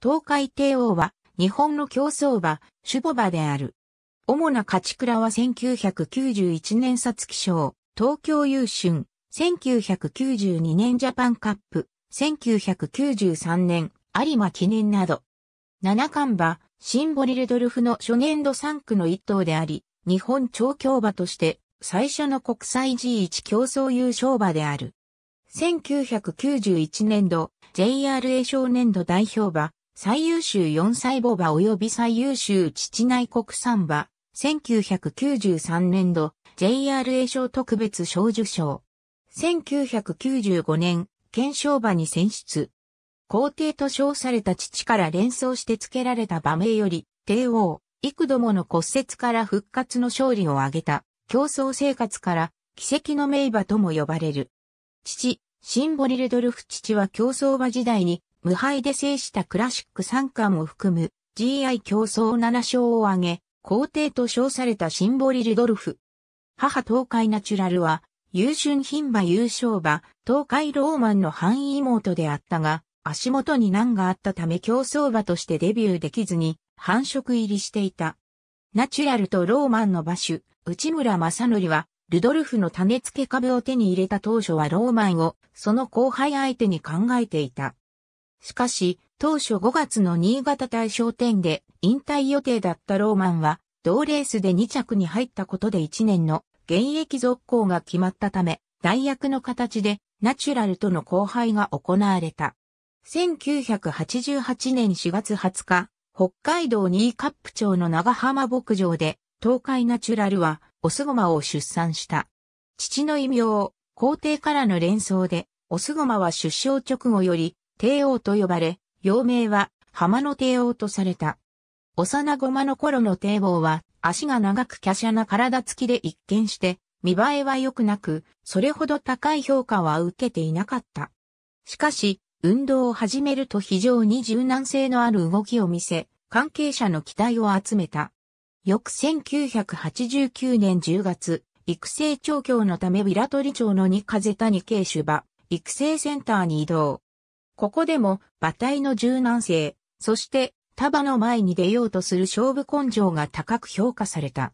東海帝王は日本の競走馬、種母馬である。主な勝ち倉は1991年皐月賞、東京優春、1992年ジャパンカップ、1993年有馬記念など。七冠馬、シンボリルドルフの初年度3区の一頭であり、日本超教馬として最初の国際 G1 競争優勝馬である。1991年度 JRA 少年度代表馬、最優秀四歳母馬及び最優秀父内国産馬、1993年度 JRA 賞特別賞受賞。1995年、検証馬に選出。皇帝と称された父から連想して付けられた馬名より、帝王、幾度もの骨折から復活の勝利を挙げた、競争生活から、奇跡の名馬とも呼ばれる。父、シンボリルドルフ父は競争馬時代に、無敗で制したクラシック3冠を含む GI 競争7勝を挙げ、皇帝と称されたシンボリ・ルドルフ。母東海ナチュラルは、優春牝馬優勝馬、東海ローマンの範囲妹であったが、足元に難があったため競争馬としてデビューできずに、繁殖入りしていた。ナチュラルとローマンの馬主、内村正則は、ルドルフの種付け株を手に入れた当初はローマンを、その後輩相手に考えていた。しかし、当初5月の新潟大賞典で引退予定だったローマンは、同レースで2着に入ったことで1年の現役続行が決まったため、代役の形でナチュラルとの交配が行われた。1988年4月20日、北海道新カップ町の長浜牧場で、東海ナチュラルは、オスゴマを出産した。父の異名、皇帝からの連想で、オスゴマは出生直後より、帝王と呼ばれ、幼名は浜の帝王とされた。幼駒の頃の帝王は足が長く華奢な体つきで一見して、見栄えは良くなく、それほど高い評価は受けていなかった。しかし、運動を始めると非常に柔軟性のある動きを見せ、関係者の期待を集めた。翌1989年10月、育成調教のためビラトリ町のニカゼタニケーシュバ、育成センターに移動。ここでも馬体の柔軟性、そして束の前に出ようとする勝負根性が高く評価された。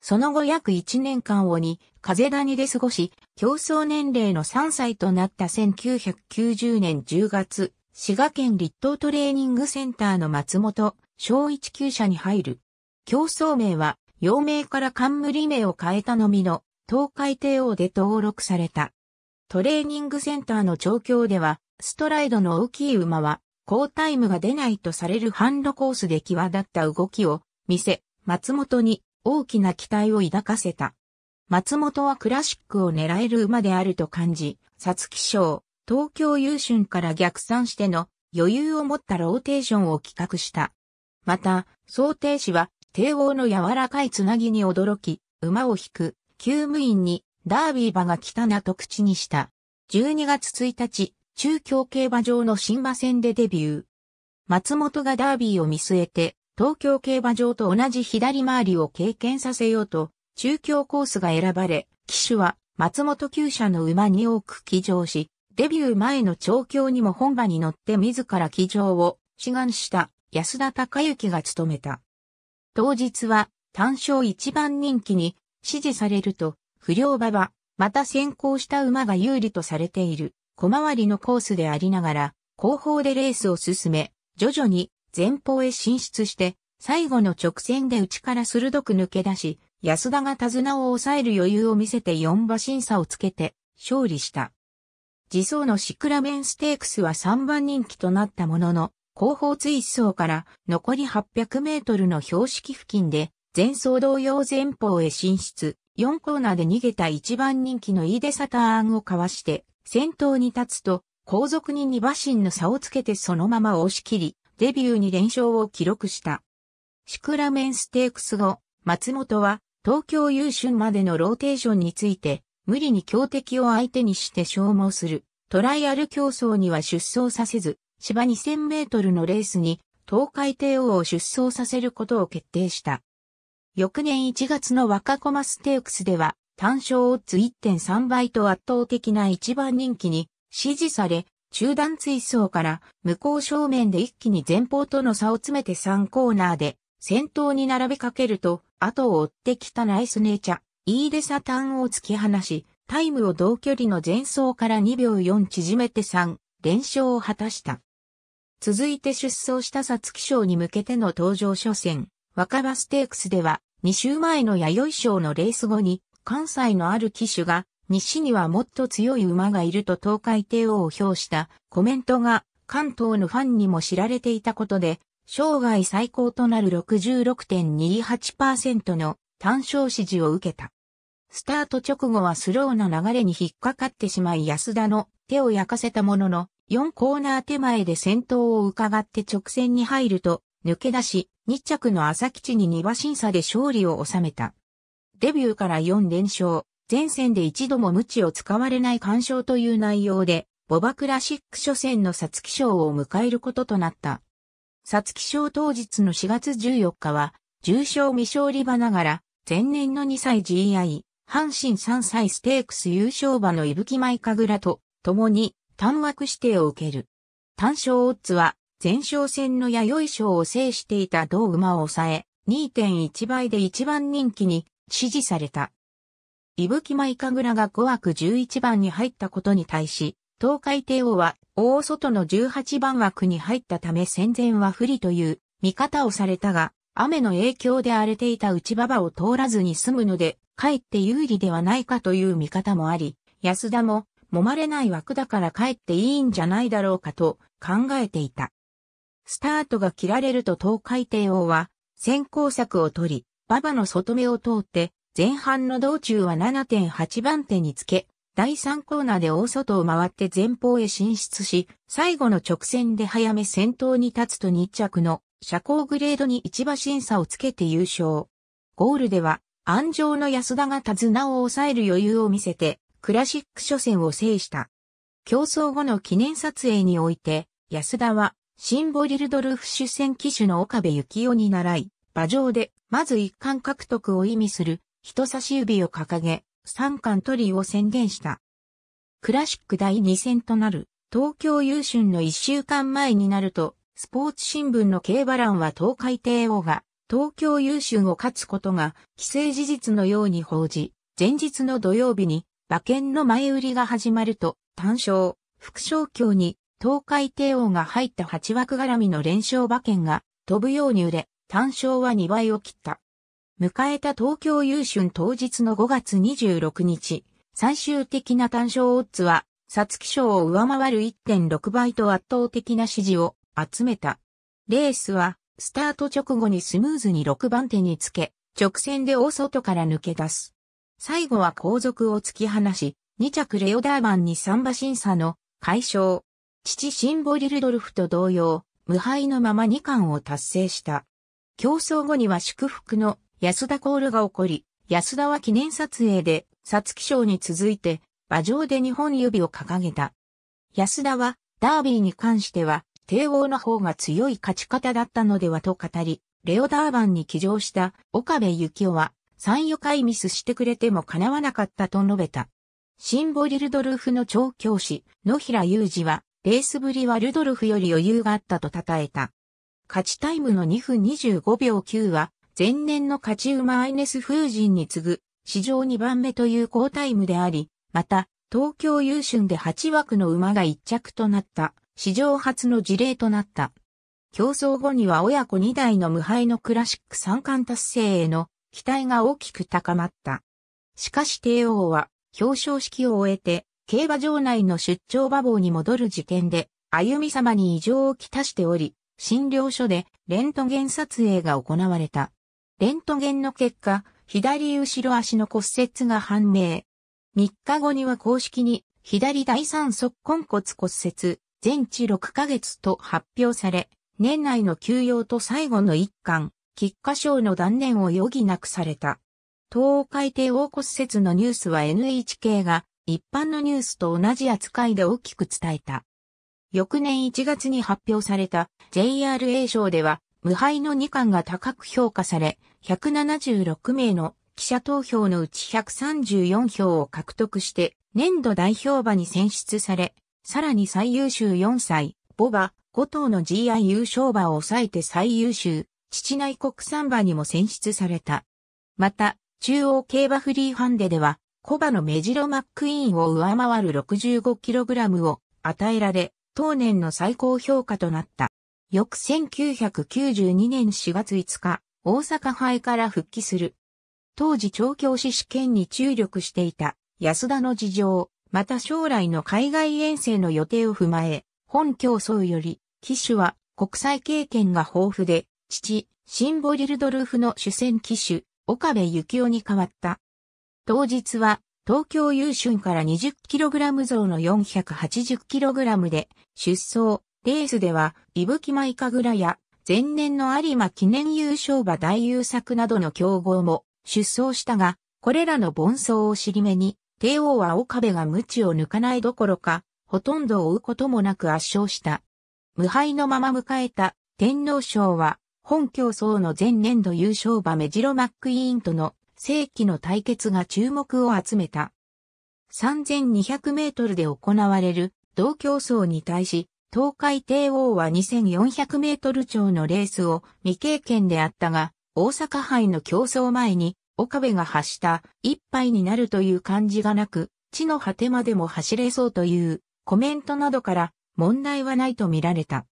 その後約1年間をに、風谷で過ごし、競争年齢の3歳となった1990年10月、滋賀県立東トレーニングセンターの松本、小一級者に入る。競争名は、陽名から冠名を変えたのみの、東海帝王で登録された。トレーニングセンターの調教では、ストライドの大きい馬は、高タイムが出ないとされるハンドコースで際立った動きを見せ、松本に大きな期待を抱かせた。松本はクラシックを狙える馬であると感じ、皐月賞、東京優春から逆算しての余裕を持ったローテーションを企画した。また、想定士は、帝王の柔らかいつなぎに驚き、馬を引く、急務員に、ダービー馬が来たなと口にした。12月1日、中京競馬場の新馬戦でデビュー。松本がダービーを見据えて、東京競馬場と同じ左回りを経験させようと、中京コースが選ばれ、騎手は松本旧車の馬に多く騎乗し、デビュー前の調教にも本馬に乗って自ら騎乗を志願した安田隆之が務めた。当日は単勝一番人気に支持されると、不良馬場、また先行した馬が有利とされている。小回りのコースでありながら、後方でレースを進め、徐々に前方へ進出して、最後の直線で内から鋭く抜け出し、安田が手綱を抑える余裕を見せて4馬審査をつけて、勝利した。自走のシクラメンステークスは3番人気となったものの、後方追走から残り800メートルの標識付近で、前走同様前方へ進出、4コーナーで逃げた1番人気のイーデサターンをかわして、先頭に立つと、後続に二馬身の差をつけてそのまま押し切り、デビューに連勝を記録した。シクラメンステークス後、松本は東京優春までのローテーションについて、無理に強敵を相手にして消耗する。トライアル競争には出走させず、芝2000メートルのレースに東海帝王を出走させることを決定した。翌年1月の若駒ステークスでは、単勝オッズ1.3倍と圧倒的な一番人気に支持され、中段追走から向こう正面で一気に前方との差を詰めて3コーナーで先頭に並びかけると、後を追ってきたナイスネイチャ、イーデサタンを突き放し、タイムを同距離の前走から2秒4縮めて3連勝を果たした。続いて出走した皐月賞に向けての登場初戦、若葉ステークスでは2週前の弥生賞のレース後に関西のある騎手が、西にはもっと強い馬がいると東海帝王を評したコメントが関東のファンにも知られていたことで、生涯最高となる66.28%の単勝支持を受けた。スタート直後はスローな流れに引っかかってしまい安田の手を焼かせたものの、4コーナー手前で先頭を伺って直線に入ると、抜け出し、2着の朝吉に2馬審査で勝利を収めた。デビューから4連勝、前線で一度も無知を使われない干渉という内容で、ボバクラシック初戦の皐月賞を迎えることとなった。皐月賞当日の4月14日は、重賞未勝利場ながら、前年の2歳 GI、阪神3歳ステークス優勝馬の伊吹舞神楽と、共に、単枠指定を受ける。単勝オッズは、前哨戦の弥生賞を制していた同馬を抑え、2.1倍で一番人気に支持された。伊吹舞神楽が5枠11番に入ったことに対し、東海帝王は大外の18番枠に入ったため戦前は不利という見方をされたが、雨の影響で荒れていた内馬場を通らずに済むので、かえって有利ではないかという見方もあり、安田も揉まれない枠だからかえっていいんじゃないだろうかと考えていた。スタートが切られると東海帝王は先行策を取り、馬場の外目を通って、前半の道中は7.8番手につけ、第3コーナーで大外を回って前方へ進出し、最後の直線で早め先頭に立つと2着の車高グレードに一馬審査をつけて優勝。ゴールでは、安城の安田が手綱を抑える余裕を見せて、クラシック初戦を制した。競争後の記念撮影において、安田は、シンボリルドルフ主戦騎手の岡部幸夫に習い、馬上でまず一冠獲得を意味する人差し指を掲げ、三冠取りを宣言した。クラシック第2戦となる東京優春の一週間前になると、スポーツ新聞の競馬欄は東海帝王が東京優春を勝つことが既成事実のように報じ、前日の土曜日に馬券の前売りが始まると、単勝、副賞協に東海帝王が入った8枠絡みの連勝馬券が飛ぶように売れ、単勝は2倍を切った。迎えた東京優春当日の5月26日、最終的な単勝オッズは、皐月賞を上回る1.6倍と圧倒的な支持を集めた。レースは、スタート直後にスムーズに6番手につけ、直線で大外から抜け出す。最後は後続を突き放し、2着レオダーマンに3馬審査の解消。父シンボリルドルフと同様、無敗のまま2冠を達成した。競争後には祝福の安田コールが起こり、安田は記念撮影で、皐月賞に続いて、馬上で日本指を掲げた。安田は、ダービーに関しては、帝王の方が強い勝ち方だったのではと語り、レオダーバンに騎乗した岡部幸雄は、三四回ミスしてくれても叶わなかったと述べた。シンボリルドルフの調教師、野平雄二は、レースぶりはルドルフより余裕があったと称えた。勝ちタイムの2分25秒9は、前年の勝ち馬アイネス・風神に次ぐ、史上2番目という好タイムであり、また、東京優春で8枠の馬が1着となった、史上初の事例となった。競争後には親子2代の無敗のクラシック三冠達成への期待が大きく高まった。しかし帝王は表彰式を終えて競馬場内の出張馬房に戻る時点で歩み様に異常をきたしており、診療所でレントゲン撮影が行われた。レントゲンの結果、左後ろ足の骨折が判明。3日後には公式に左第三足根骨骨折、全治6ヶ月と発表され、年内の休養と最後の一巻、喫下症の断念を余儀なくされた。東海帝王骨折のニュースは NHK が一般のニュースと同じ扱いで大きく伝えた。翌年1月に発表された JRA 賞では、無敗の2巻が高く評価され、176名の記者投票のうち134票を獲得して、年度代表馬に選出され、さらに最優秀4歳、ボバ、5頭の GI 優勝馬を抑えて最優秀、父内国産馬にも選出された。また、中央競馬フリーハンデでは、コバのメジロマックイーンを上回る 65kg を与えられ、当年の最高評価となった。翌1992年4月5日、大阪杯から復帰する。当時調教師試験に注力していた安田の事情、また将来の海外遠征の予定を踏まえ、本競争より、騎手は国際経験が豊富で、父、シンボリルドルフの主戦騎手、岡部幸雄に代わった。当日は東京優春から 20kg 増の 480kg で出走、レースでは、伊吹舞神楽や、前年の有馬記念優勝馬大優作などの競合も出走したが、これらの盆走を尻目に、帝王は岡部が無知を抜かないどころか、ほとんど追うこともなく圧勝した。無敗のまま迎えた天皇賞は、本競争の前年度優勝馬メジロマックイーンとの世紀の対決が注目を集めた。3200メートルで行われる同競争に対し、東海帝王は2400メートル超のレースを未経験であったが、大阪杯の競争前に、岡部が発した一杯になるという感じがなく、地の果てまでも走れそうというコメントなどから問題はないと見られた。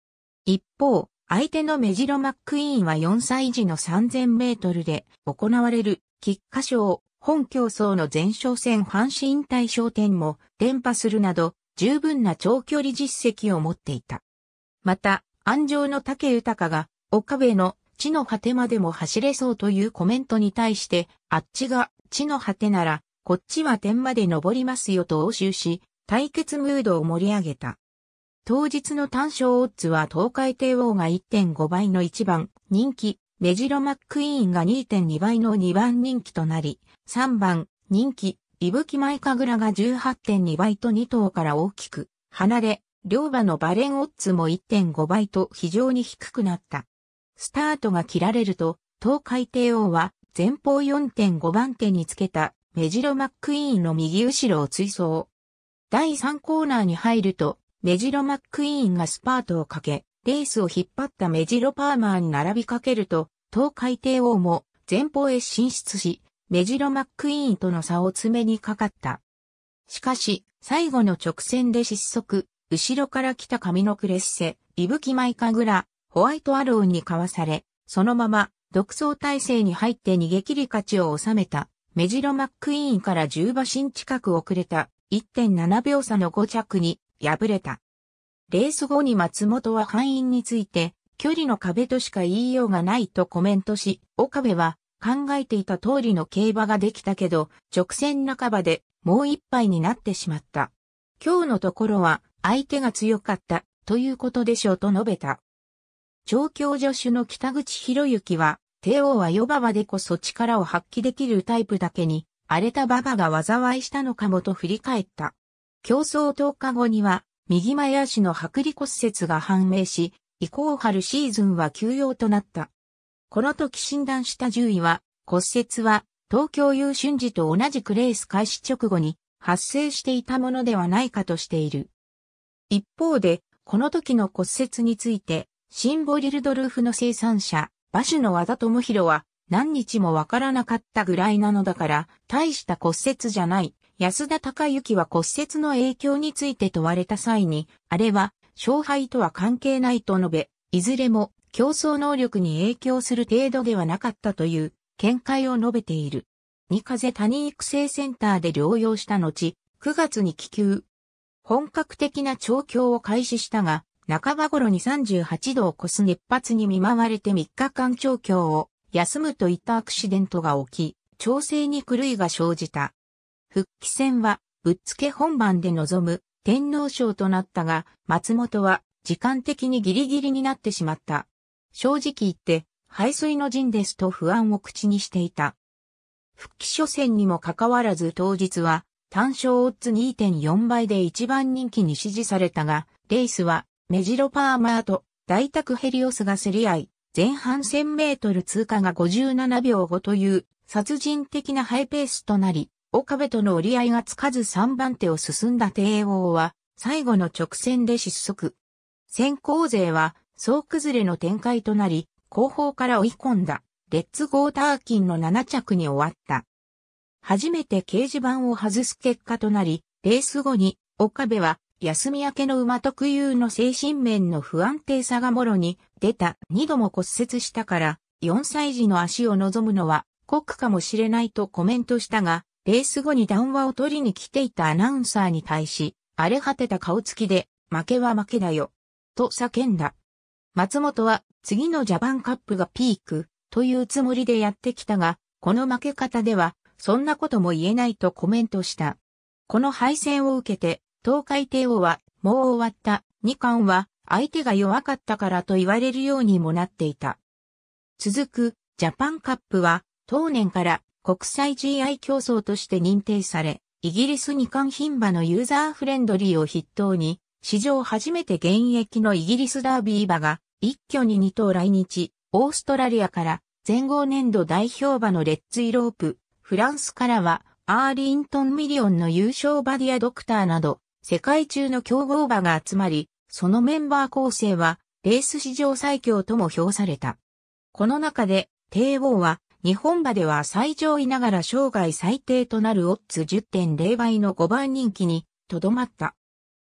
一方、相手のメジロ・マックイーンは4歳児の3000メートルで行われる菊花賞、本競争の前哨戦阪神引退商店も連覇するなど十分な長距離実績を持っていた。また、安城の竹豊が岡部の地の果てまでも走れそうというコメントに対して、あっちが地の果てなら、こっちは点まで登りますよと応酬し、対決ムードを盛り上げた。当日の単勝オッズは東海帝王が1.5倍の1番人気、メジロ・マックイーンが2.2倍の2番人気となり、3番人気、イブキマイカグラが18.2倍と2頭から大きく離れ、両馬のバレンオッズも1.5倍と非常に低くなった。スタートが切られると、東海帝王は前方4.5番手につけたメジロ・マックイーンの右後ろを追走。第3コーナーに入ると、メジロ・マックイーンがスパートをかけ、レースを引っ張ったメジロパーマーに並びかけると、東海帝王も前方へ進出し、メジロマックイーンとの差を詰めにかかった。しかし、最後の直線で失速、後ろから来た髪のクレッセ、イブキマイカグラ、ホワイトアローにかわされ、そのまま独走体制に入って逃げ切り勝ちを収めた、メジロマックイーンから10馬身近く遅れた1.7秒差の5着に敗れた。レース後に松本は敗因について、距離の壁としか言いようがないとコメントし、岡部は考えていた通りの競馬ができたけど、直線半ばでもう一杯になってしまった。今日のところは相手が強かったということでしょうと述べた。調教助手の北口博之は、帝王はヨ馬場でこそ力を発揮できるタイプだけに、荒れた馬場が災いしたのかもと振り返った。競争10日後には、右前足の剥離骨折が判明し、以降春シーズンは休養となった。この時診断した獣医は、骨折は東京優春時と同じくレース開始直後に発生していたものではないかとしている。一方で、この時の骨折について、シンボリルドルフの生産者、馬主の和田智弘は、何日もわからなかったぐらいなのだから、大した骨折じゃない、安田隆之は骨折の影響について問われた際に、あれは勝敗とは関係ないと述べ、いずれも競争能力に影響する程度ではなかったという見解を述べている。二風谷育成センターで療養した後、9月に気球。本格的な調教を開始したが、半ば頃に38度を超す熱発に見舞われて3日間調教を休むといったアクシデントが起き、調整に狂いが生じた。復帰戦は、ぶっつけ本番で臨む天皇賞となったが、松本は時間的にギリギリになってしまった。正直言って、排水の陣ですと不安を口にしていた。復帰初戦にもかかわらず当日は、単勝オッズ2.4倍で一番人気に支持されたが、レースは、メジロパーマーと大宅ヘリオスが競り合い、前半1000メートル通過が57秒5という殺人的なハイペースとなり、岡部との折り合いがつかず3番手を進んだ帝王は、最後の直線で失速。先行勢は、総崩れの展開となり、後方から追い込んだ、レッツゴーターキンの7着に終わった。初めて掲示板を外す結果となり、レース後に、岡部は、休み明けの馬特有の精神面の不安定さがもろに出た2度も骨折したから4歳児の足を望むのは酷かもしれないとコメントしたがレース後に談話を取りに来ていたアナウンサーに対し、荒れ果てた顔つきで、負けは負けだよ、と叫んだ。松本は、次のジャパンカップがピーク、というつもりでやってきたが、この負け方では、そんなことも言えないとコメントした。この敗戦を受けて、東海帝王は、もう終わった、二冠は、相手が弱かったからと言われるようにもなっていた。続く、ジャパンカップは、当年から国際 GI 競争として認定され、イギリスに冠品馬のユーザーフレンドリーを筆頭に、史上初めて現役のイギリスダービー馬が一挙に2頭来日、オーストラリアから前後年度代表馬のレッツイロープ、フランスからはアーリントンミリオンの優勝バディアドクターなど世界中の競合馬が集まり、そのメンバー構成はレース史上最強とも評された。この中で帝王は日本馬では最上位ながら生涯最低となるオッズ10.0倍の5番人気にとどまった。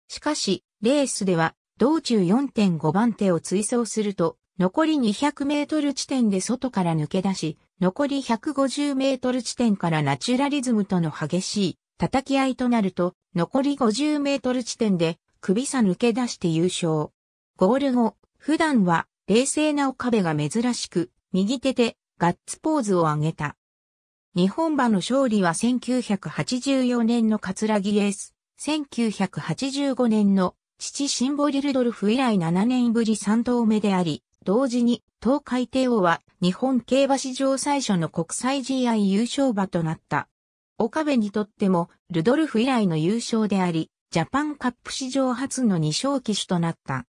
しかし、レースでは道中4.5番手を追走すると、残り200メートル地点で外から抜け出し、残り150メートル地点からナチュラリズムとの激しい叩き合いとなると、残り50メートル地点で首差抜け出して優勝。ゴール後、普段は冷静な岡部が珍しく、右手でガッツポーズを挙げた。日本馬の勝利は1984年のカツラギレース、1985年の父シンボリルドルフ以来7年ぶり3頭目であり、同時に東海帝王は日本競馬史上最初の国際 GI 優勝馬となった。岡部にとってもルドルフ以来の優勝であり、ジャパンカップ史上初の2勝騎手となった。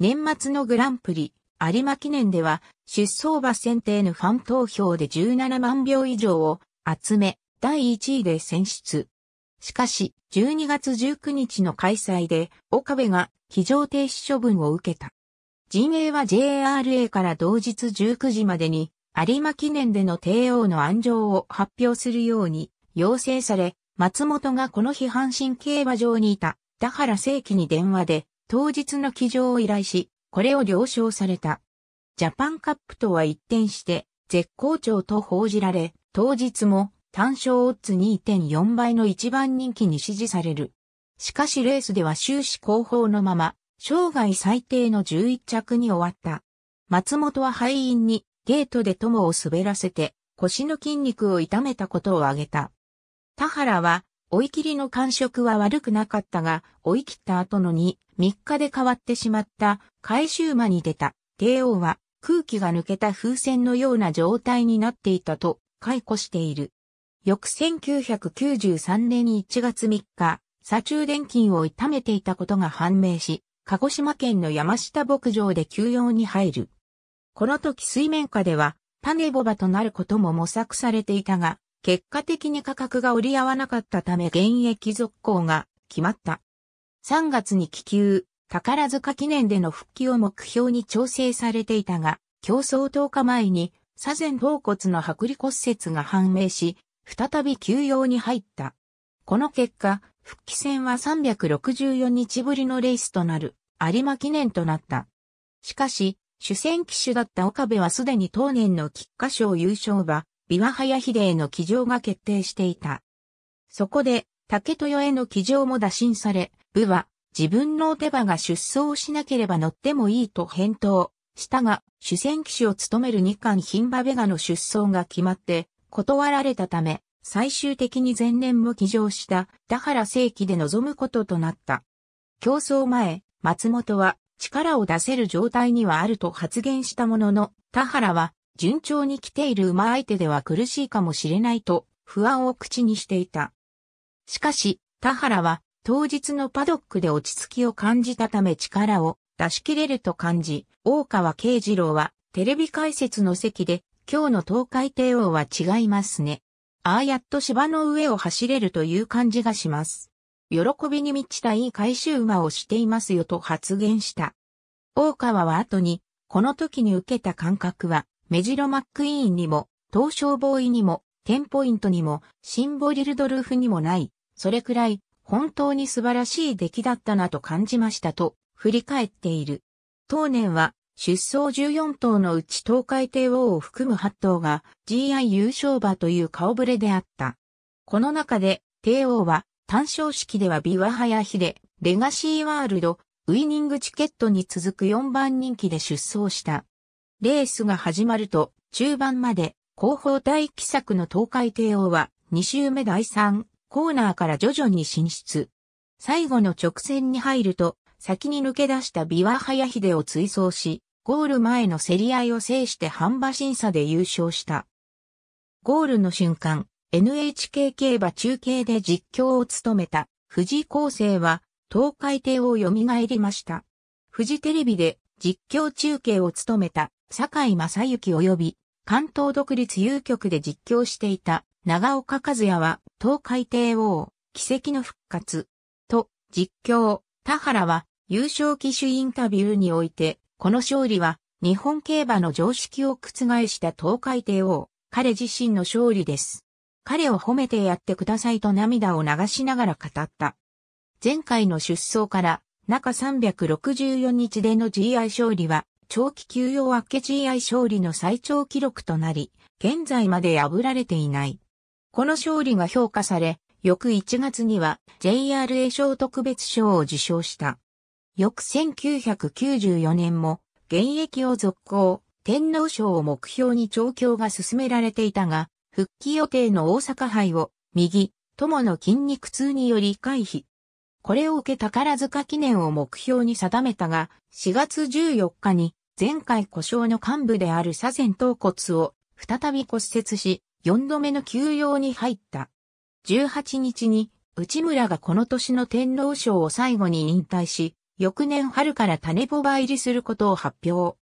年末のグランプリ、有馬記念では、出走馬選定のファン投票で17万票以上を集め、第1位で選出。しかし、12月19日の開催で、岡部が非常停止処分を受けた。陣営は JRA から同日19時までに、有馬記念での帝王の安城を発表するように要請され、松本がこの日阪神競馬場にいた、田原正規に電話で、当日の騎乗を依頼し、これを了承された。ジャパンカップとは一転して、絶好調と報じられ、当日も単勝オッズ2.4倍の一番人気に支持される。しかしレースでは終始後方のまま、生涯最低の11着に終わった。松本は敗因にゲートで友を滑らせて腰の筋肉を痛めたことを挙げた。田原は追い切りの感触は悪くなかったが、追い切った後の2、3日で変わってしまった回収馬に出た帝王は空気が抜けた風船のような状態になっていたと解雇している。翌1993年1月3日、左中電筋を痛めていたことが判明し、鹿児島県の山下牧場で休養に入る。この時水面下では、種ボバとなることも模索されていたが、結果的に価格が折り合わなかったため現役続行が決まった。3月に気球、宝塚記念での復帰を目標に調整されていたが、競争10日前に左前頭骨の剥離骨折が判明し、再び休養に入った。この結果、復帰戦は364日ぶりのレースとなる有馬記念となった。しかし、主戦機種だった岡部はすでに当年の菊花賞優勝馬、琵琶早秀への騎乗が決定していた。そこで、竹豊への騎乗も打診され、部は、自分の手場が出走しなければ乗ってもいいと返答したが、主戦騎手を務める日韓牝馬ベガの出走が決まって、断られたため、最終的に前年も騎乗した田原正規で臨むこととなった。競争前、松本は力を出せる状態にはあると発言したものの、田原は順調に来ている馬相手では苦しいかもしれないと不安を口にしていた。しかし、田原は当日のパドックで落ち着きを感じたため力を出し切れると感じ、大川慶次郎はテレビ解説の席で今日の東海帝王は違いますね。ああやっと芝の上を走れるという感じがします。喜びに満ちたいい回収馬をしていますよと発言した。大川は後に、この時に受けた感覚は、メジロ・マックイーンにも、東証ボーイにも、テンポイントにも、シンボリルドルフにもない、それくらい、本当に素晴らしい出来だったなと感じましたと、振り返っている。当年は、出走14頭のうち東海帝王を含む8頭が GI 優勝馬という顔ぶれであった。この中で、帝王は、単勝式ではビワハヤヒレ、レガシーワールド、ウィニングチケットに続く4番人気で出走した。レースが始まると、中盤まで後方大気策の東海帝王は2周目第3コーナーから徐々に進出。最後の直線に入ると、先に抜け出したビワハヤヒデを追走し、ゴール前の競り合いを制して半馬審査で優勝した。ゴールの瞬間、NHK 競馬中継で実況を務めた藤井康生は東海帝を蘇りました。フジテレビで実況中継を務めた坂井正幸及び関東独立遊局で実況していた長岡和也は東海帝王、奇跡の復活と実況、田原は優勝機種インタビューにおいて、この勝利は日本競馬の常識を覆した東海帝王、彼自身の勝利です。彼を褒めてやってくださいと涙を流しながら語った。前回の出走から中364日での GI 勝利は長期休養明け GI 勝利の最長記録となり、現在まで破られていない。この勝利が評価され、翌1月には JRA 賞特別賞を受賞した。翌1994年も現役を続行、天皇賞を目標に調教が進められていたが、復帰予定の大阪杯を右、友の筋肉痛により回避。これを受け宝塚記念を目標に定めたが、4月14日に前回故障の幹部である左前頭骨を再び骨折し、4度目の休養に入った。18日に内村がこの年の天皇賞を最後に引退し、翌年春から種ボバ入りすることを発表。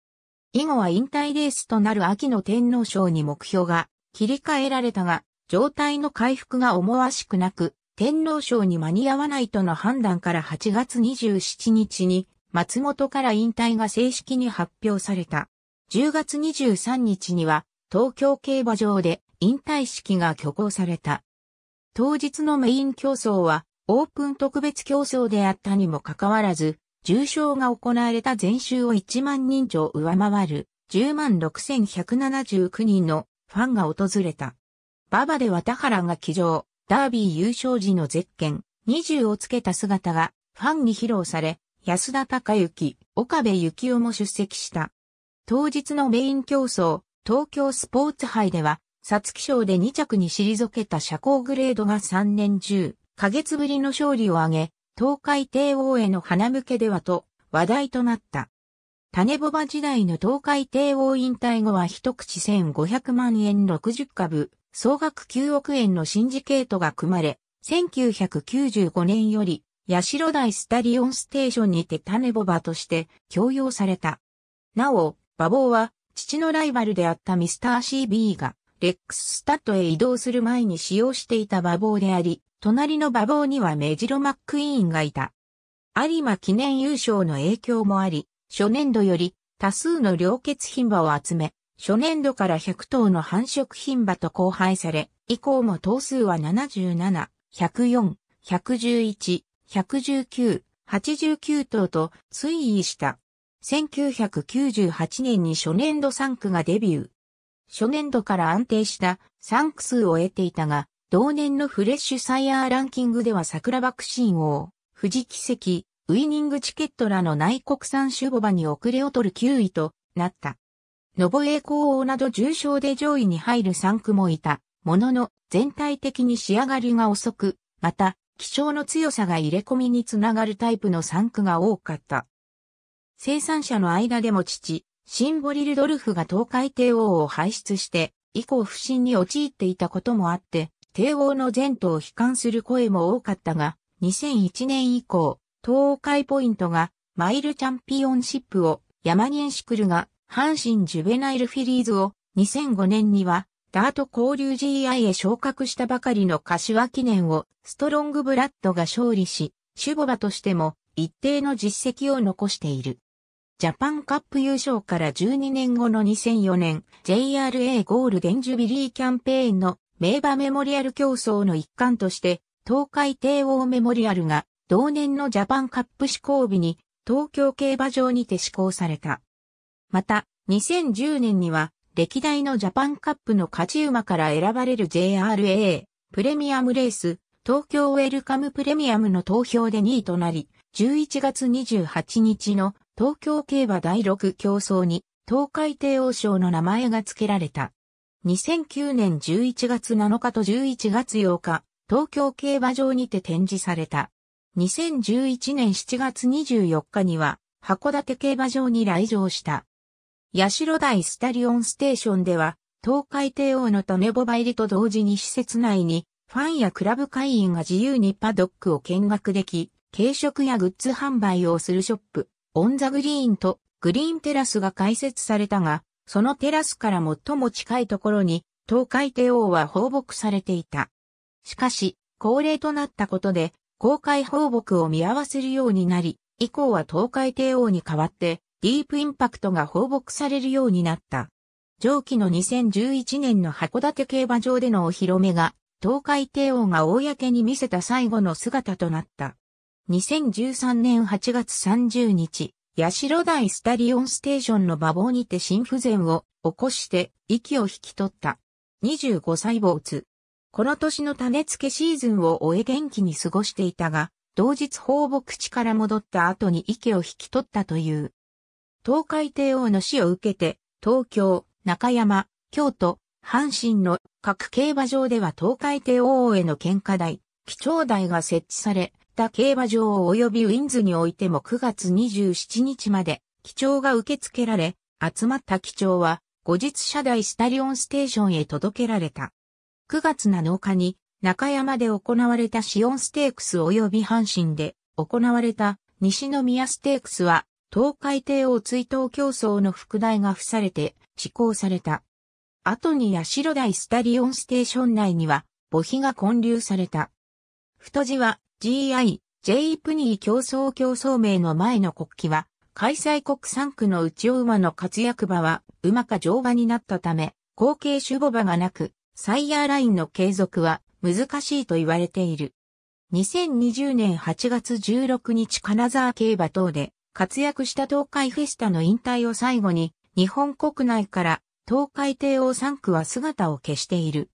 以後は引退レースとなる秋の天皇賞に目標が切り替えられたが、状態の回復が思わしくなく、天皇賞に間に合わないとの判断から8月27日に松本から引退が正式に発表された。10月23日には東京競馬場で引退式が挙行された。当日のメイン競争はオープン特別競争であったにもかかわらず、重賞が行われた前週を1万人超上回る106,179人のファンが訪れた。馬場では田原が騎乗、ダービー優勝時のゼッケン20をつけた姿がファンに披露され、安田隆之、岡部幸雄も出席した。当日のメイン競争、東京スポーツ杯では、皐月賞で2着に退けた社交グレードが3年10ヶ月ぶりの勝利を挙げ、東海帝王への花向けではと話題となった。種ボバ時代の東海帝王引退後は一口1500万円60株、総額9億円のシンジケートが組まれ、1995年より社台スタリオンステーションにてタネボバとして強用された。なお、馬房は、父のライバルであったミスター CB が、レックススタッドへ移動する前に使用していた馬房であり、隣の馬房にはメジロ・マックイーンがいた。有馬記念優勝の影響もあり、初年度より多数の良血牝馬を集め、初年度から100頭の繁殖牝馬と交配され、以降も頭数は77、104、111、119、89頭と推移した。1998年に初年度3区がデビュー。初年度から安定した3区数を得ていたが、同年のフレッシュサイヤーランキングでは桜爆心王、富士奇跡、ウイニングチケットらの内国産守護馬に遅れを取る9位となった。ノボエ高王など重賞で上位に入る3区もいた、ものの全体的に仕上がりが遅く、また気象の強さが入れ込みにつながるタイプの産区が多かった。生産者の間でも父、シンボリルドルフが東海帝王を輩出して、以降不審に陥っていたこともあって、帝王の前途を悲観する声も多かったが、2001年以降、東海ポイントがマイルチャンピオンシップを、山マニンシクルが阪神ジュベナイルフィリーズを、2005年にはダート交流 GI へ昇格したばかりの柏記念をストロングブラッドが勝利し、シュボバとしても一定の実績を残している。ジャパンカップ優勝から12年後の2004年 JRA ゴールデンジュビリーキャンペーンの名馬メモリアル競争の一環として東海帝王メモリアルが同年のジャパンカップ施行日に東京競馬場にて施行された。また2010年には歴代のジャパンカップの勝ち馬から選ばれる JRA プレミアムレース、東京ウェルカムプレミアムの投票で2位となり、11月28日の東京競馬第6競争に東海帝王賞の名前が付けられた。2009年11月7日と11月8日、東京競馬場にて展示された。2011年7月24日には、函館競馬場に来場した。代台スタリオンステーションでは、東海帝王の種ボバ入りと同時に施設内に、ファンやクラブ会員が自由にパドックを見学でき、軽食やグッズ販売をするショップ、オンザグリーンとグリーンテラスが開設されたが、そのテラスから最も近いところに、東海帝王は放牧されていた。しかし、恒例となったことで、公開放牧を見合わせるようになり、以降は東海帝王に代わって、ディープインパクトが放牧されるようになった。上記の2011年の函館競馬場でのお披露目が、東海帝王が公に見せた最後の姿となった。2013年8月30日、八代台スタリオンステーションの馬房にて心不全を起こして息を引き取った。25歳没。この年の種付けシーズンを終え元気に過ごしていたが、同日放牧地から戻った後に息を引き取ったという。東海帝王の死を受けて、東京、中山、京都、阪神の各競馬場では東海帝王への喧嘩台、基調台が設置され、た競馬場及びウィンズにおいても9月27日まで、基調が受け付けられ、集まった基調は、後日車台スタリオンステーションへ届けられた。9月7日に、中山で行われたシオンステークス及び阪神で行われた西宮ステークスは東海帝王追悼競争の副題が付されて施行された。後に八代台スタリオンステーション内には母碑が混流された。太字は GI、J プニー競争競争名の前の国旗は、開催国産区の内尾馬の活躍馬は馬か乗馬になったため、後継守母馬がなく、サイヤーラインの継続は難しいと言われている。2020年8月16日金沢競馬等で活躍した東海フェスタの引退を最後に、日本国内から東海帝王3区は姿を消している。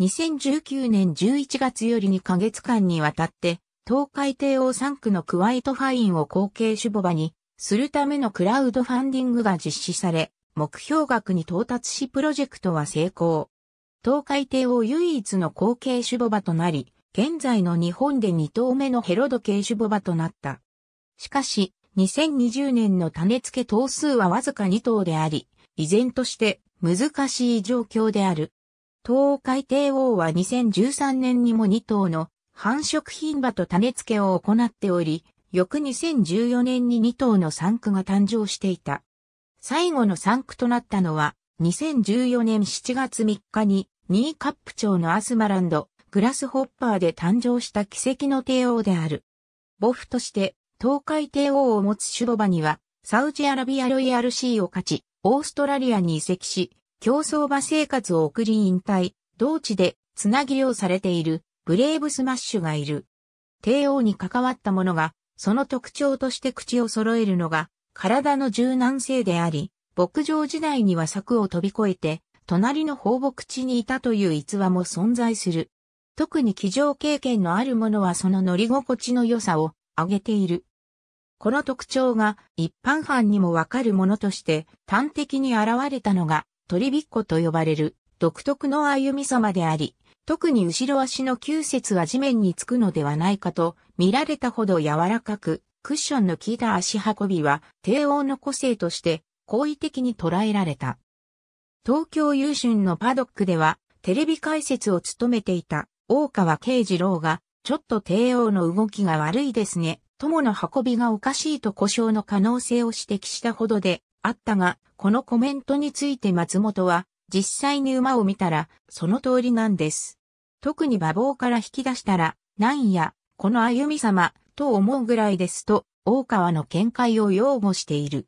2019年11月より2ヶ月間にわたって、東海帝王3区のクワイトファインを後継守母場にするためのクラウドファンディングが実施され、目標額に到達しプロジェクトは成功。東海帝王唯一の後継守母場となり、現在の日本で2頭目のヘロド系守母場となった。しかし、2020年の種付け頭数はわずか2頭であり、依然として難しい状況である。東海帝王は2013年にも2頭の繁殖牝馬と種付けを行っており、翌2014年に2頭の産区が誕生していた。最後の産区となったのは、2014年7月3日に、ニーカップ町のアスマランド、グラスホッパーで誕生した奇跡の帝王である。母父として、東海帝王を持つシュボバには、サウジアラビアロイヤルシーを勝ち、オーストラリアに移籍し、競争馬生活を送り引退、同地で、つなぎをされている、ブレイブスマッシュがいる。帝王に関わった者が、その特徴として口を揃えるのが、体の柔軟性であり、牧場時代には柵を飛び越えて、隣の放牧地にいたという逸話も存在する。特に騎乗経験のある者はその乗り心地の良さを上げている。この特徴が一般犯にもわかるものとして端的に現れたのが鳥びっこと呼ばれる独特の歩み様であり、特に後ろ足の急節は地面につくのではないかと見られたほど柔らかく、クッションの効いた足運びは帝王の個性として好意的に捉えられた。東京優春のパドックではテレビ解説を務めていた大川慶次郎がちょっと帝王の動きが悪いですね友の運びがおかしいと故障の可能性を指摘したほどであったが、このコメントについて松本は、実際に馬を見たら、その通りなんです。特に馬房から引き出したら、なんや、この歩み様、と思うぐらいですと、大川の見解を擁護している。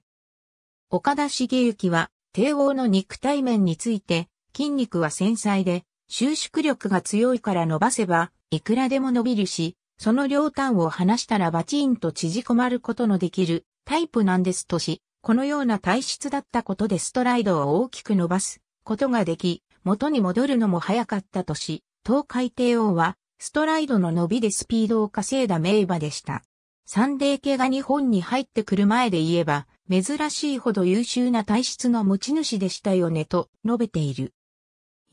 岡田茂之は、帝王の肉体面について、筋肉は繊細で、収縮力が強いから伸ばせば、いくらでも伸びるし、その両端を離したらバチンと縮こまることのできるタイプなんですとし、このような体質だったことでストライドを大きく伸ばすことができ、元に戻るのも早かったとし、東海帝王はストライドの伸びでスピードを稼いだ名馬でした。サンデー系が日本に入ってくる前で言えば、珍しいほど優秀な体質の持ち主でしたよねと述べている。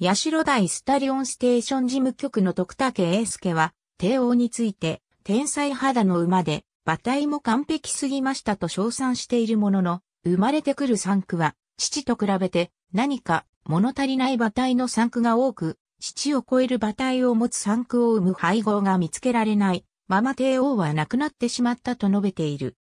八代大スタリオンステーション事務局の徳武英介は、帝王について、天才肌の馬で、馬体も完璧すぎましたと称賛しているものの、生まれてくる産区は、父と比べて何か物足りない馬体の産区が多く、父を超える馬体を持つ産区を生む配合が見つけられない、まま帝王は亡くなってしまったと述べている。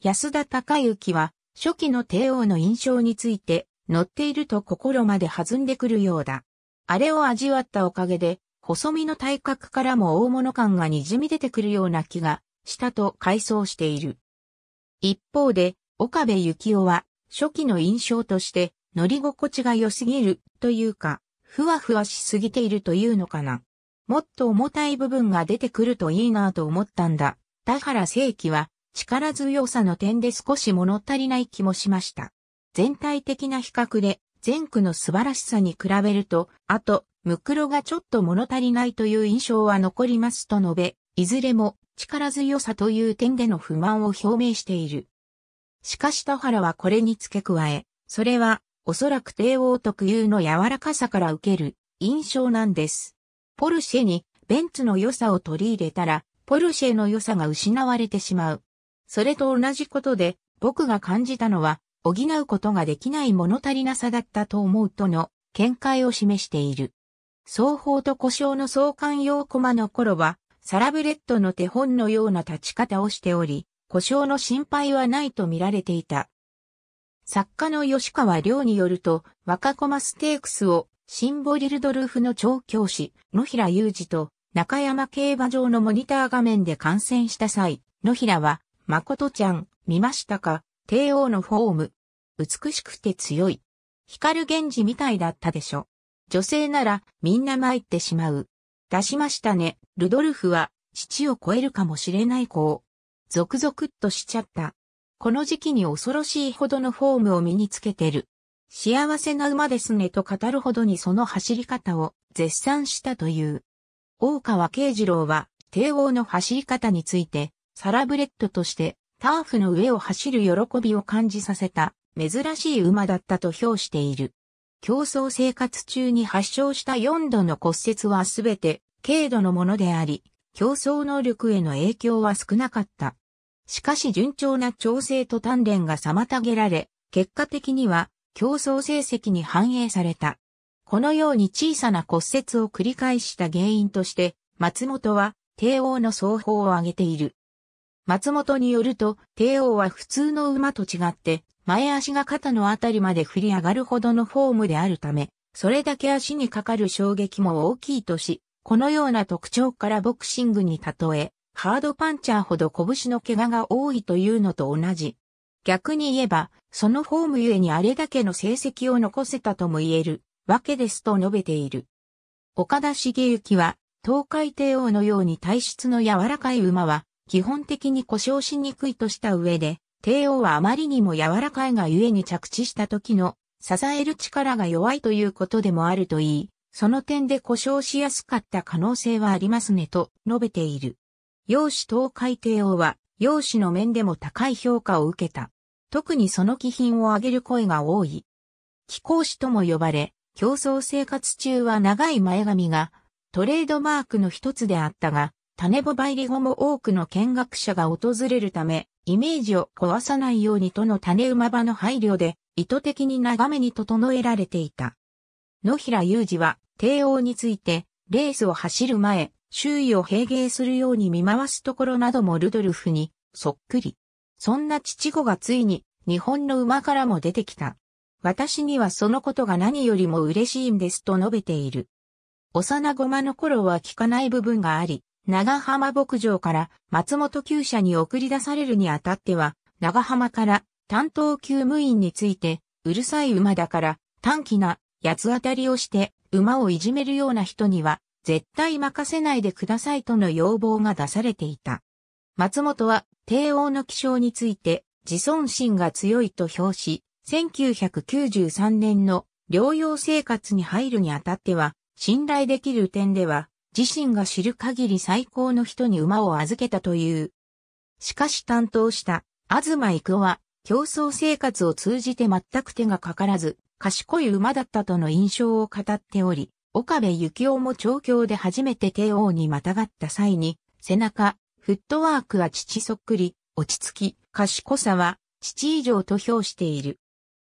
安田隆之は、初期の帝王の印象について、乗っていると心まで弾んでくるようだ。あれを味わったおかげで、細身の体格からも大物感が滲み出てくるような気がしたと回想している。一方で、岡部幸男は初期の印象として乗り心地が良すぎるというか、ふわふわしすぎているというのかな。もっと重たい部分が出てくるといいなぁと思ったんだ。田原正規は力強さの点で少し物足りない気もしました。全体的な比較で前区の素晴らしさに比べると、あとムクロがちょっと物足りないという印象は残りますと述べ、いずれも力強さという点での不満を表明している。しかし田原はこれに付け加え、それはおそらく帝王特有の柔らかさから受ける印象なんです。ポルシェにベンツの良さを取り入れたら、ポルシェの良さが失われてしまう。それと同じことで、僕が感じたのは、補うことができない物足りなさだったと思うとの見解を示している。双方と故障の相関用駒の頃は、サラブレッドの手本のような立ち方をしており、故障の心配はないと見られていた。作家の吉川亮によると、若駒ステークスをシンボリルドルフの調教師、野平裕二と中山競馬場のモニター画面で観戦した際、野平は、誠ちゃん、見ましたか帝王のフォーム。美しくて強い。光源氏みたいだったでしょ。女性ならみんな参ってしまう。出しましたね。ルドルフは、父を超えるかもしれない子を。続々としちゃった。この時期に恐ろしいほどのフォームを身につけてる。幸せな馬ですねと語るほどにその走り方を絶賛したという。大川慶次郎は、帝王の走り方について、サラブレッドとして、ターフの上を走る喜びを感じさせた、珍しい馬だったと評している。競争生活中に発症した4度の骨折はすべて軽度のものであり、競争能力への影響は少なかった。しかし順調な調整と鍛錬が妨げられ、結果的には競争成績に反映された。このように小さな骨折を繰り返した原因として、松本は帝王の奏法を挙げている。松本によると、帝王は普通の馬と違って前足が肩のあたりまで振り上がるほどのフォームであるため、それだけ足にかかる衝撃も大きいとし、このような特徴からボクシングに例え、ハードパンチャーほど拳の怪我が多いというのと同じ。逆に言えば、そのフォームゆえにあれだけの成績を残せたとも言えるわけですと述べている。岡田茂之は、東海帝王のように体質の柔らかい馬は、基本的に故障しにくいとした上で、帝王はあまりにも柔らかいがゆえに着地した時の支える力が弱いということでもあるといい、その点で故障しやすかった可能性はありますねと述べている。陽子東海帝王は陽子の面でも高い評価を受けた。特にその気品を上げる声が多い。気候子とも呼ばれ、競争生活中は長い前髪がトレードマークの一つであったが、種ボバイリ後も多くの見学者が訪れるため、イメージを壊さないようにとの種馬場の配慮で、意図的に長めに整えられていた。野平雄二は、帝王について、レースを走る前、周囲を平芸するように見回すところなどもルドルフに、そっくり。そんな父子がついに、日本の馬からも出てきた。私にはそのことが何よりも嬉しいんですと述べている。幼駒の頃は聞かない部分があり、長浜牧場から松本厩舎に送り出されるにあたっては、長浜から担当厩務員について、うるさい馬だから短気な八つ当たりをして馬をいじめるような人には絶対任せないでくださいとの要望が出されていた。松本は帝王の気象について自尊心が強いと評し、1993年の療養生活に入るにあたっては、信頼できる点では、自身が知る限り最高の人に馬を預けたという。しかし担当した、東育夫は、競争生活を通じて全く手がかからず、賢い馬だったとの印象を語っており、岡部幸雄も調教で初めて帝王にまたがった際に、背中、フットワークは父そっくり、落ち着き、賢さは父以上と評している。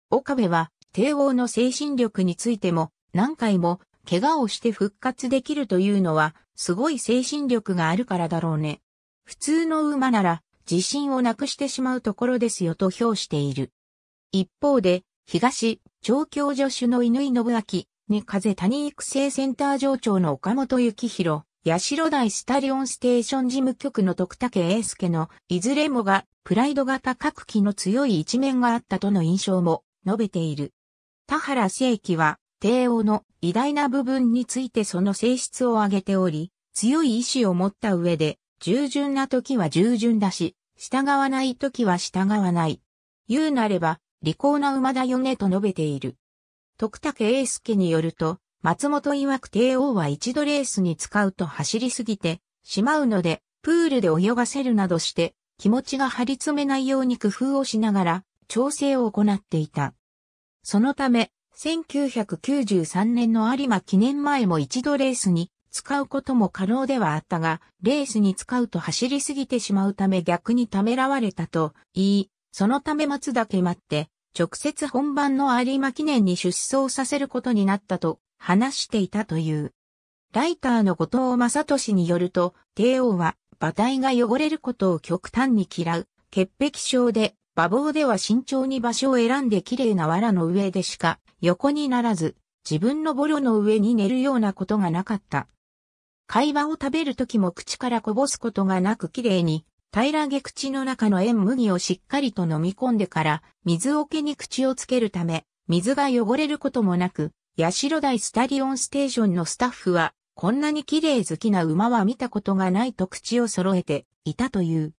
岡部は帝王の精神力についても何回も怪我をして復活できるというのは、すごい精神力があるからだろうね。普通の馬なら、自信をなくしてしまうところですよと評している。一方で、東、調教助手の犬井信明、に風谷育成センター上長の岡本幸宏、八代大スタリオンステーション事務局の徳武英介の、いずれもが、プライドが高く気の強い一面があったとの印象も、述べている。田原正樹は、帝王の偉大な部分についてその性質を挙げており、強い意志を持った上で、従順な時は従順だし、従わない時は従わない。言うなれば、利口な馬だよねと述べている。徳武英介によると、松本曰く帝王は一度レースに使うと走りすぎてしまうので、プールで泳がせるなどして、気持ちが張り詰めないように工夫をしながら、調整を行っていた。そのため、1993年の有馬記念前も一度レースに使うことも可能ではあったが、レースに使うと走りすぎてしまうため逆にためらわれたと言い、そのため松だけ待って、直接本番の有馬記念に出走させることになったと話していたという。ライターの後藤正俊によると、帝王は馬体が汚れることを極端に嫌う、潔癖症で、馬房では慎重に場所を選んで綺麗な藁の上でしか横にならず、自分のボロの上に寝るようなことがなかった。会話を食べるときも口からこぼすことがなく綺麗に、平らげ口の中の塩麦をしっかりと飲み込んでから、水桶に口をつけるため、水が汚れることもなく、八代台スタリオンステーションのスタッフは、こんなに綺麗好きな馬は見たことがないと口を揃えていたという。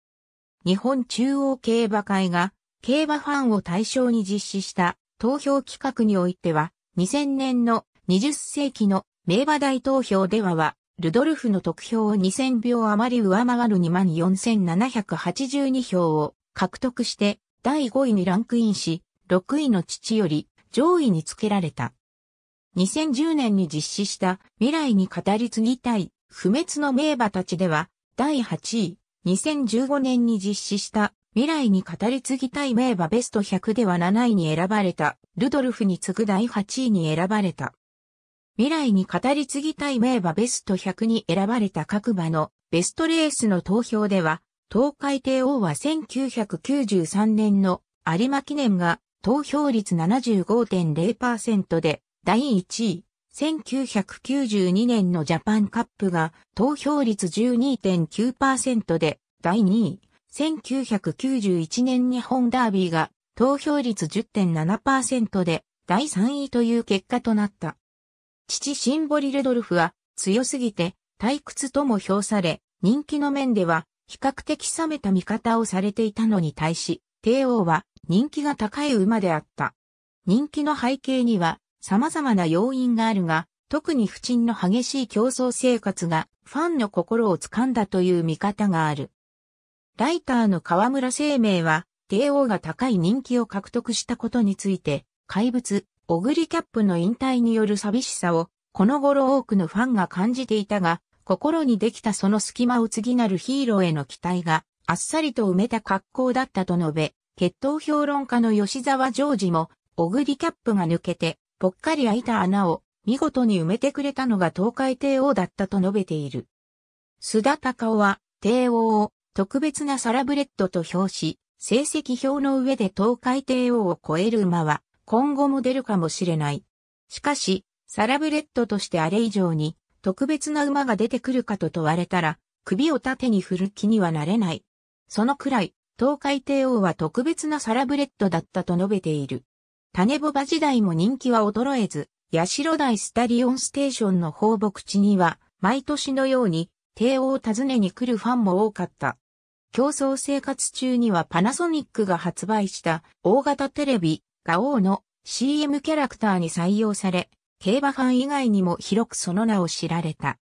日本中央競馬会が競馬ファンを対象に実施した投票企画においては、2000年の20世紀の名馬大投票ではは、ルドルフの得票を2000票余り上回る24,782票を獲得して第5位にランクインし、6位の父より上位につけられた。2010年に実施した未来に語り継ぎたい不滅の名馬たちでは第8位、2015年に実施した未来に語り継ぎたい名馬ベスト100では7位に選ばれた、ルドルフに次ぐ第8位に選ばれた。未来に語り継ぎたい名馬ベスト100に選ばれた各馬のベストレースの投票では、東海帝王は1993年の有馬記念が投票率75.0%で第1位、1992年のジャパンカップが投票率12.9%で第2位、1991年日本ダービーが投票率10.7%で第3位という結果となった。父シンボリルドルフは強すぎて退屈とも評され、人気の面では比較的冷めた見方をされていたのに対し、帝王は人気が高い馬であった。人気の背景には様々な要因があるが、特に不沈の激しい競争生活がファンの心をつかんだという見方がある。ライターの河村生命は、帝王が高い人気を獲得したことについて、怪物、オグリキャップの引退による寂しさを、この頃多くのファンが感じていたが、心にできたその隙間を次なるヒーローへの期待が、あっさりと埋めた格好だったと述べ、決闘評論家の吉沢ジョージも、オグリキャップが抜けて、ぽっかり開いた穴を、見事に埋めてくれたのが東海帝王だったと述べている。須田隆夫は、帝王を特別なサラブレッドと表し、成績表の上で東海帝王を超える馬は今後も出るかもしれない。しかし、サラブレッドとしてあれ以上に特別な馬が出てくるかと問われたら、首を縦に振る気にはなれない。そのくらい、東海帝王は特別なサラブレッドだったと述べている。種ボバ時代も人気は衰えず、八代台スタリオンステーションの放牧地には、毎年のように、帝王を訪ねに来るファンも多かった。競争生活中にはパナソニックが発売した大型テレビ、ガオーの CM キャラクターに採用され、競馬ファン以外にも広くその名を知られた。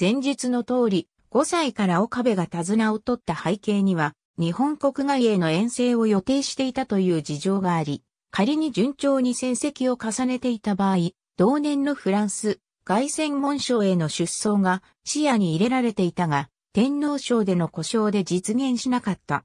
前述の通り、5歳から岡部が手綱を取った背景には、日本国外への遠征を予定していたという事情があり、仮に順調に戦績を重ねていた場合、同年のフランス、外戦門賞への出走が視野に入れられていたが、天皇賞での故障で実現しなかった。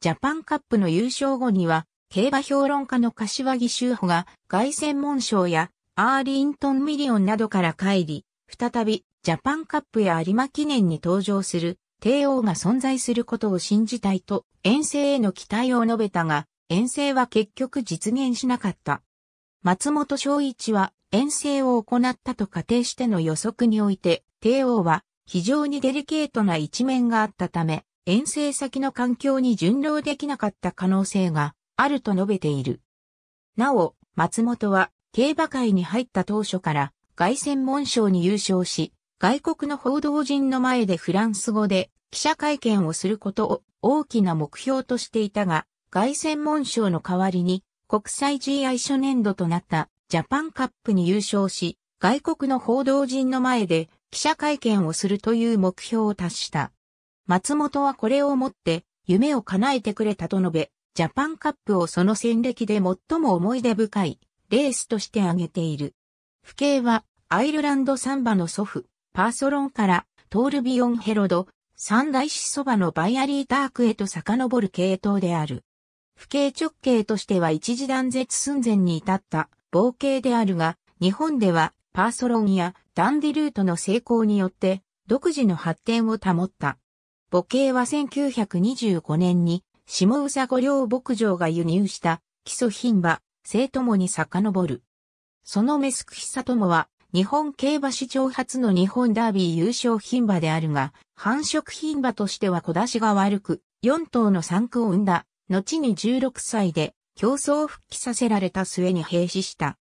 ジャパンカップの優勝後には、競馬評論家の柏木修保が外旋門賞やアーリントンミリオンなどから帰り、再びジャパンカップや有馬記念に登場する帝王が存在することを信じたいと遠征への期待を述べたが、遠征は結局実現しなかった。松本昭一は遠征を行ったと仮定しての予測において、帝王は非常にデリケートな一面があったため、遠征先の環境に順応できなかった可能性があると述べている。なお、松本は競馬会に入った当初から外旋門賞に優勝し、外国の報道陣の前でフランス語で記者会見をすることを大きな目標としていたが、外旋門賞の代わりに国際 GI 初年度となったジャパンカップに優勝し、外国の報道陣の前で記者会見をするという目標を達した。松本はこれをもって夢を叶えてくれたと述べ、ジャパンカップをその戦歴で最も思い出深いレースとして挙げている。父兄はアイルランドサンバの祖父、パーソロンからトールビヨンヘロド、三大師そばのバイアリータークへと遡る系統である。父兄直径としては一時断絶寸前に至った冒険であるが、日本ではパーソロンやダンディルートの成功によって独自の発展を保った。母系は1925年に下宇佐五領牧場が輸入した基礎品馬、生友に遡る。そのメスクヒト友は日本競馬史上初の日本ダービー優勝品馬であるが、繁殖品馬としては小出しが悪く、4頭の産区を生んだ、後に16歳で競争を復帰させられた末に兵死した。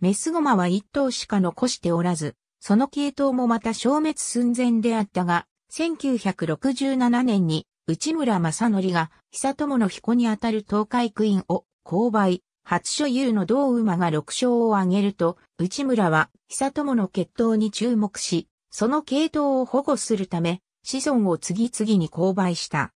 メスゴマは一頭しか残しておらず、その系統もまた消滅寸前であったが、1967年に内村正則が久友の彦にあたる東海クイーンを購買、初所有の同馬が6勝を挙げると、内村は久友の血統に注目し、その系統を保護するため、子孫を次々に購買した。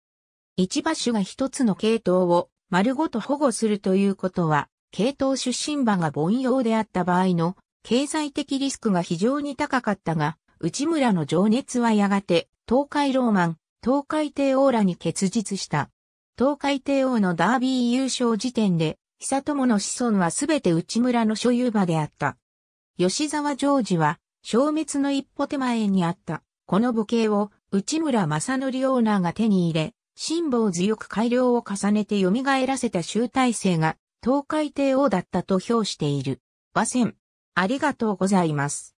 一馬種が一つの系統を丸ごと保護するということは、系統出身馬が凡庸であった場合の経済的リスクが非常に高かったが、内村の情熱はやがて、東海ローマン、東海帝王らに結実した。東海帝王のダービー優勝時点で、久友の子孫はすべて内村の所有馬であった。吉沢ジョージは、消滅の一歩手前にあった。この母系を内村正則オーナーが手に入れ、辛抱強く改良を重ねて蘇らせた集大成が東海帝王だったと評している。和戦、ありがとうございます。